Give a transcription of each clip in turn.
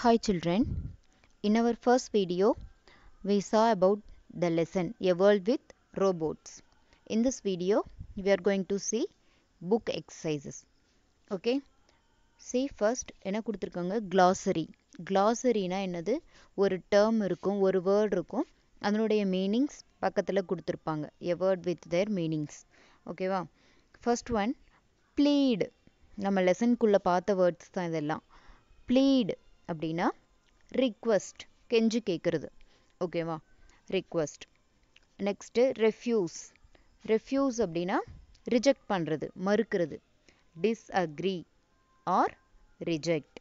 Hi children, in our first video we saw about the lesson A World with Robots. In this video we are going to see book exercises. Okay, see first என்ன கொடுத்துருக்காங்க glossary. Glossaryனா என்னது ஒரு term இருக்கும் ஒரு word இருக்கும் அதனுடைய meanings பக்கத்தில் கொடுத்துருப்பாங்க A word with their meanings. ஓகேவா ஃபர்ஸ்ட் ஒன் ப்ளீடு நம்ம லெசன்குள்ளே பார்த்த வேர்ட்ஸ் தான் இதெல்லாம் ப்ளீடு அப்படின்னா ரிக்வஸ்ட் கெஞ்சு கேட்குறது ஓகேவா ரிக்வஸ்ட் நெக்ஸ்ட்டு ரெஃப்யூஸ் ரெஃப்யூஸ் அப்படின்னா ரிஜெக்ட் பண்ணுறது மறுக்கிறது disagree or reject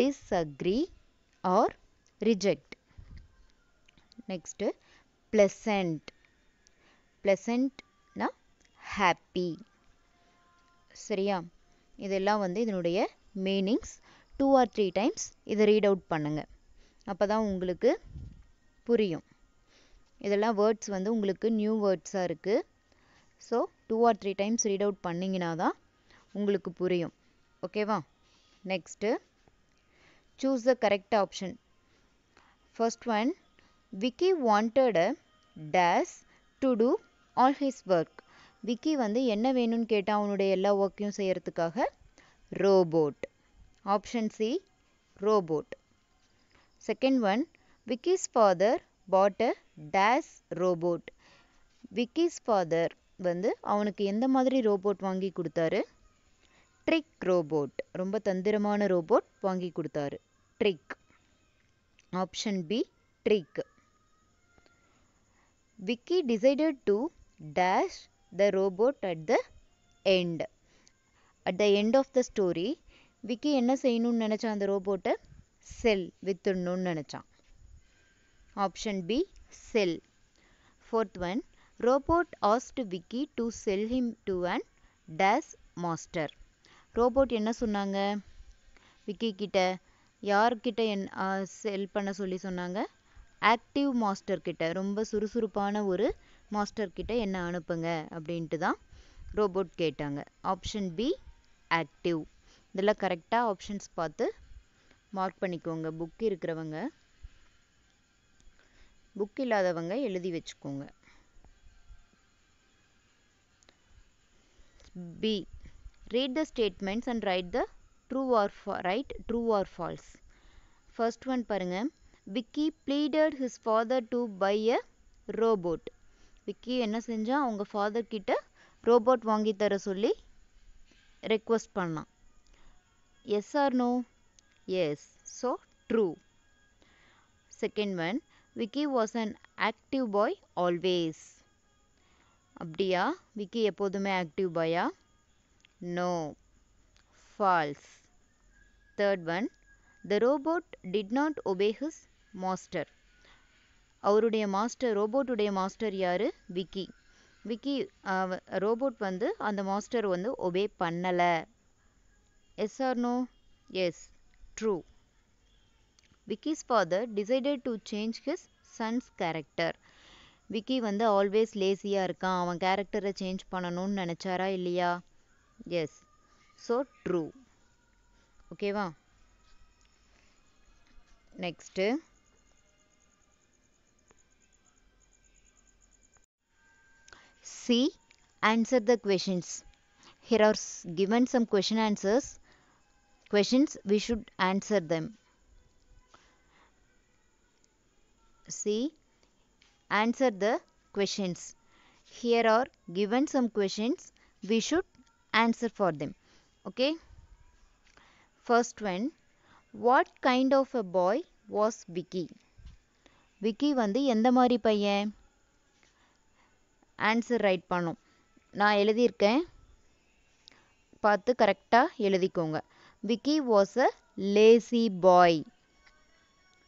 disagree or reject next pleasant ப்ளசண்ட்னா ஹாப்பி சரியா இதெல்லாம் வந்து இதனுடைய meanings two or three times இதை ரீட் அவுட் பண்ணுங்கள் அப்போ தான் உங்களுக்கு புரியும் இதெல்லாம் வேர்ட்ஸ் வந்து உங்களுக்கு நியூ வேர்ட்ஸாக இருக்குது so two or three times read out பண்ணிங்கன்னா தான் உங்களுக்கு புரியும் ஓகேவா next choose the correct option first one Vicky wanted a dash to do all his work Vicky வந்து என்ன வேணும்னு கேட்டால் அவனுடைய எல்லா ஒர்க்கையும் செய்கிறதுக்காக robot Option C robot Second one Vicky's father bought a dash robot Vicky's father வந்து அவனுக்கு எந்த மாதிரி ரோபோட் வாங்கி கொடுத்தாரு ட்ரிக் ரோபோட் ரொம்ப தந்திரமான ரோபோட் வாங்கி கொடுத்தாரு trick option B trick Vicky decided to dash the robot at the end at the end of the story Vicky என்ன செய்யணும்னு நினச்சான் அந்த ரோபோட்டை செல் வித்துடணும்னு நினச்சான் option B sell fourth one robot asked Vicky to sell him to and dash master robot என்ன சொன்னாங்க விக்கி கிட்ட யார்கிட்ட என் செல் பண்ண சொல்லி சொன்னாங்க ஆக்டிவ் மாஸ்டர் கிட்ட ரொம்ப சுறுசுறுப்பான ஒரு மாஸ்டர் கிட்ட என்ன அனுப்புங்க அப்படின்ட்டு தான் ரோபோட் கேட்டாங்க ஆப்ஷன் பி ஆக்டிவ் இதில் கரெக்டாக ஆப்ஷன்ஸ் பார்த்து மார்க் பண்ணிக்கோங்க புக் இருக்கிறவங்க புக் இல்லாதவங்க எழுதி வச்சுக்கோங்க B read the statements and write the true or write true or false first one பாருங்கள் Vicky pleaded his father to buy a robot Vicky என்ன செஞ்சால் அவங்க ஃபாதர் கிட்ட ரோபோட் வாங்கி தர சொல்லி ரெக்வஸ்ட் பண்ணான் yes or no? Yes. So, true. Second one, Vicky was an active boy always. அப்படியா விக்கி எப்போதுமே ஆக்டிவ் பாயா no false third one the robot did not obey his master அவருடைய மாஸ்டர் ரோபோட்டுடைய மாஸ்டர் யார் விக்கி விக்கி ரோபோட் வந்து அந்த master வந்து obey பண்ணலை yes or no? Yes, true. Vicky's father decided to change his son's character. Vicky வந்து always லேசியாக இருக்கான் அவன் கேரக்டரை சேஞ்ச் பண்ணணும்னு நினச்சாரா இல்லையா எஸ் ஸோ ட்ரூ ஓகேவா next C answer the questions here are given some question answers questions we should answer them. See answer the questions. Here are given some questions we should answer for them. Okay. First one what kind of a boy was Vicky? Vicky வந்து எந்த மாதிரி பையன் answer right பண்ணும் நான் எழுதியிருக்கேன் பார்த்து கரெக்டாக எழுதிக்கோங்க Vicky was a lazy boy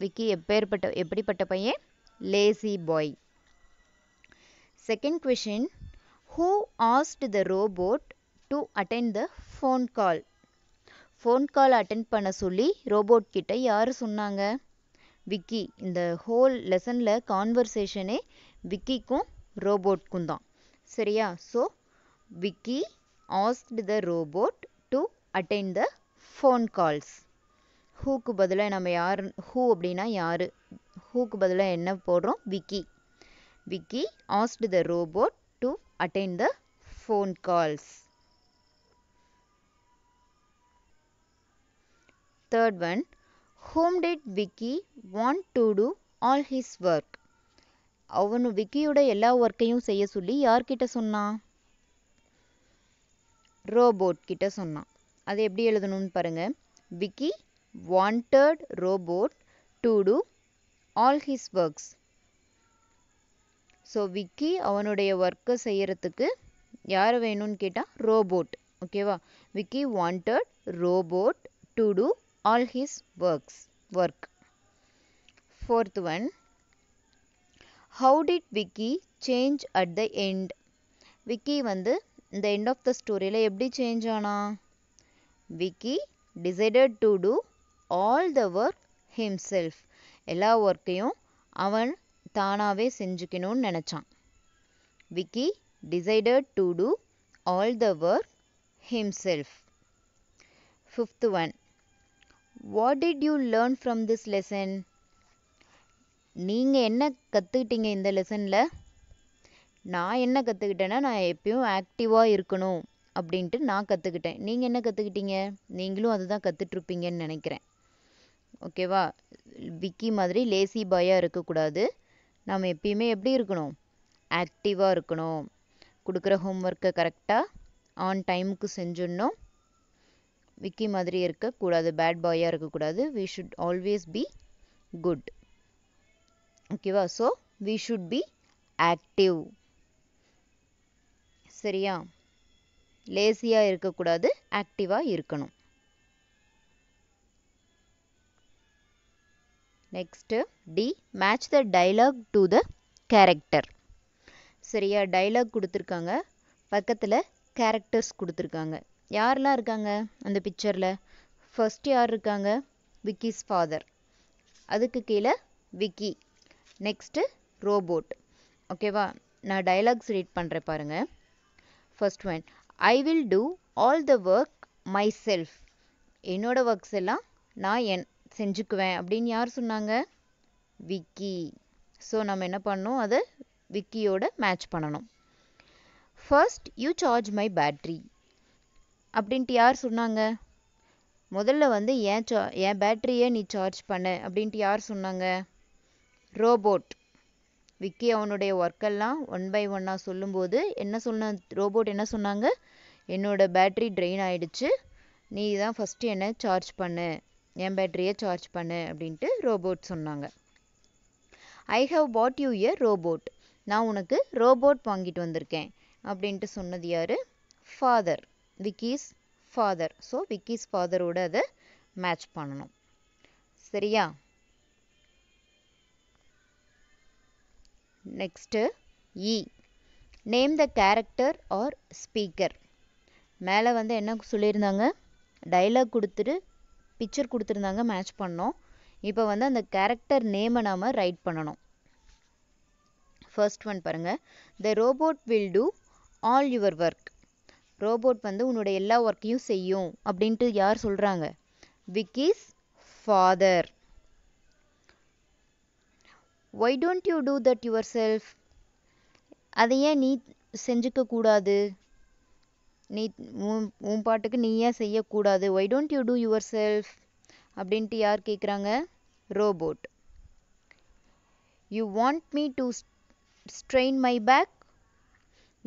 Vicky எப்பேற்பட்ட எப்படிப்பட்ட பையன் lazy boy second question who asked the robot to attend the phone call phone call attend பண்ண சொல்லி ரோபோட் கிட்ட யார் சொன்னாங்க விக்கி இந்த ஹோல் லெசனில் கான்வர்சேஷனே விக்கிக்கும் ரோபோட்க்கும் தான் சரியா so Vicky asked the robot to attend the phone calls ஹூக்கு பதிலாக நம்ம யார் ஹூ அப்படின்னா யார் ஹூக்கு பதிலாக என்ன போடுறோம் Vicky Vicky asked the robot to attend the phone calls third one whom did Vicky want to do all his work அவனு விக்கியோட எல்லா ஒர்க்கையும் செய்ய சொல்லி யார்கிட்ட சொன்னான் ரோபோட் கிட்ட சொன்னான் அது எப்படி எழுதணும்னு பாருங்கள் Vicky wanted robot to do all his works so Vicky அவனுடைய ஒர்க்கை செய்கிறதுக்கு யார் வேணும்னு கேட்டால் ரோபோட் ஓகேவா Vicky wanted robot to do all his works work fourth one how did Vicky change at the end Vicky வந்து இந்த எண்ட் ஆஃப் த ஸ்டோரியில் எப்படி சேஞ்ச் ஆனா Vicky decided to do all the work himself எல்லா ஒர்க்கையும் அவன் தானாகவே செஞ்சுக்கணும்னு நினச்சான் Vicky decided to do all the work himself fifth one what did you learn from this lesson நீங்கள் என்ன கற்றுக்கிட்டீங்க இந்த லெசனில் நான் என்ன கற்றுக்கிட்டேன்னா நான் எப்பயும் ஆக்டிவாக இருக்கணும் அப்படின்ட்டு நான் கற்றுக்கிட்டேன் நீங்கள் என்ன கற்றுக்கிட்டீங்க நீங்களும் அதுதான் கற்றுட்ருப்பீங்கன்னு நினைக்கிறேன் ஓகேவா விக்கி மாதிரி லேசி பாயாக இருக்கக்கூடாது நாம் எப்பயுமே எப்படி இருக்கணும் ஆக்டிவாக இருக்கணும் கொடுக்குற ஹோம்ஒர்க்கை கரெக்டாக ஆன் டைமுக்கு செஞ்சிடணும் விக்கி மாதிரி இருக்கக்கூடாது பேட் பாயாக இருக்கக்கூடாது we should always be good ஓகேவா so we should be active சரியா லேசியாக இருக்கக்கூடாது ஆக்டிவாக இருக்கணும் next D match the dialogue to the character சரியா டைலாக் கொடுத்துருக்காங்க பக்கத்தில் கேரக்டர்ஸ் கொடுத்துருக்காங்க யாரெல்லாம் இருக்காங்க அந்த பிக்சரில் ஃபர்ஸ்ட் யார் இருக்காங்க விக்கிஸ் ஃபாதர் அதுக்கு கீழே விக்கி நெக்ஸ்ட்டு ரோபோட் ஓகேவா நான் டைலாக்ஸ் ரீட் பண்ணுறேன் பாருங்கள் first one I will do all the work myself என்னோட ஒர்க்ஸ் எல்லாம் நான் என் செஞ்சுக்குவேன் அப்படின்னு யார் சொன்னாங்க விக்கி ஸோ நம்ம என்ன பண்ணணும் அதை விக்கியோட மேட்ச் பண்ணணும் first you charge my battery அப்படின்ட்டு யார் சொன்னாங்க முதல்ல வந்து ஏன் சா என் பேட்ரியை நீ சார்ஜ் பண்ண அப்படின்ட்டு யார் சொன்னாங்க ரோபோட் விக்கி அவனுடைய ஒர்க்கெல்லாம் ஒன் பை ஒன்னாக சொல்லும்போது என்ன சொன்ன ரோபோட் என்ன சொன்னாங்க என்னோடய பேட்ரி ட்ரெயின் ஆகிடுச்சு நீ தான் ஃபஸ்ட்டு என்னை சார்ஜ் பண்ணு என் பேட்டரியை சார்ஜ் பண்ணு அப்படின்ட்டு ரோபோட் சொன்னாங்க I have bought you a robot நான் உனக்கு ரோபோட் வாங்கிட்டு வந்திருக்கேன் அப்படின்ட்டு சொன்னது யார் father Vicky's father so Vicky's ஃபாதரோட அதை மேட்ச் பண்ணணும் சரியா next E name the character or speaker மேலே வந்து என்ன சொல்லியிருந்தாங்க டைலாக் கொடுத்துட்டு பிக்சர் கொடுத்துருந்தாங்க மேட்ச் பண்ணோம் இப்போ வந்து அந்த கேரக்டர் நேமை நாம் ரைட் பண்ணணும் ஃபர்ஸ்ட் ஒன் பாருங்கள் the robot will do all your work robot வந்து உன்னோட எல்லா ஒர்க்கையும் செய்யும் அப்படின்ட்டு யார் சொல்கிறாங்க Vicky's father why don't you do that yourself அதை ஏன் நீ செஞ்சுக்க கூடாது நீ உன் உன் பாட்டுக்கு நீ ஏன் செய்யக்கூடாது why don't you do yourself அப்படின்ட்டு யார் கேட்குறாங்க robot you want me to strain my back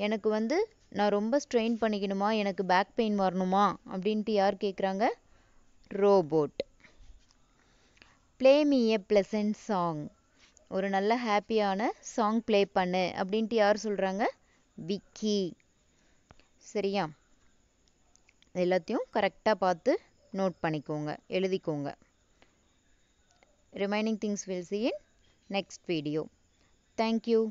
எனக்கு வந்து நான் ரொம்ப ஸ்ட்ரெயின் பண்ணிக்கணுமா எனக்கு பேக் பெயின் வரணுமா அப்படின்ட்டு யார் கேட்குறாங்க robot play me a pleasant song ஒரு நல்ல ஹாப்பியான சாங் ப்ளே பண்ணு அப்படின்ட்டு யார் சொல்கிறாங்க விக்கி சரியா எல்லாத்தையும் கரெக்டாக பார்த்து நோட் பண்ணிக்கோங்க எழுதிக்கோங்க remaining things will see in next video thank you